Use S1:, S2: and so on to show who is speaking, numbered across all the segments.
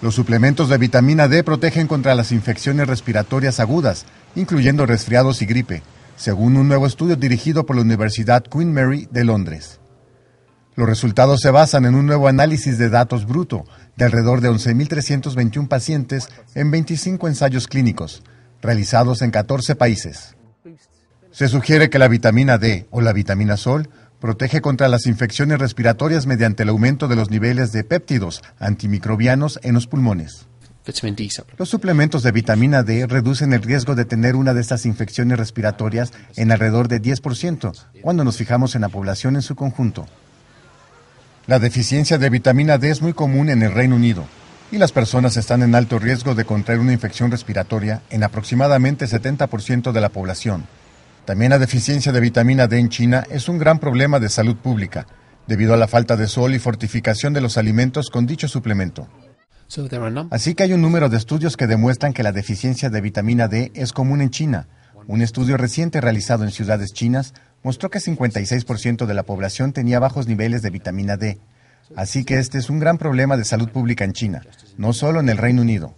S1: Los suplementos de vitamina D protegen contra las infecciones respiratorias agudas, incluyendo resfriados y gripe, según un nuevo estudio dirigido por la Universidad Queen Mary de Londres. Los resultados se basan en un nuevo análisis de datos bruto de alrededor de 11.321 pacientes en 25 ensayos clínicos, realizados en 14 países. Se sugiere que la vitamina D o la vitamina Sol Protege contra las infecciones respiratorias mediante el aumento de los niveles de péptidos antimicrobianos en los pulmones. Pues los suplementos de vitamina D reducen el riesgo de tener una de estas infecciones respiratorias en alrededor de 10% cuando nos fijamos en la población en su conjunto. La deficiencia de vitamina D es muy común en el Reino Unido y las personas están en alto riesgo de contraer una infección respiratoria en aproximadamente 70% de la población. También la deficiencia de vitamina D en China es un gran problema de salud pública, debido a la falta de sol y fortificación de los alimentos con dicho suplemento. Así que hay un número de estudios que demuestran que la deficiencia de vitamina D es común en China. Un estudio reciente realizado en ciudades chinas mostró que 56% de la población tenía bajos niveles de vitamina D. Así que este es un gran problema de salud pública en China, no solo en el Reino Unido.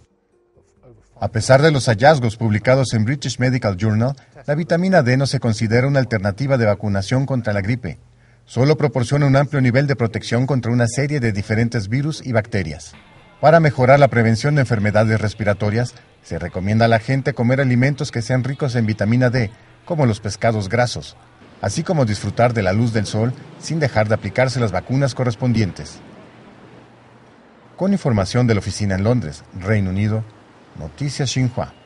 S1: A pesar de los hallazgos publicados en British Medical Journal, la vitamina D no se considera una alternativa de vacunación contra la gripe. Solo proporciona un amplio nivel de protección contra una serie de diferentes virus y bacterias. Para mejorar la prevención de enfermedades respiratorias, se recomienda a la gente comer alimentos que sean ricos en vitamina D, como los pescados grasos, así como disfrutar de la luz del sol sin dejar de aplicarse las vacunas correspondientes. Con información de la oficina en Londres, Reino Unido, Notizia 50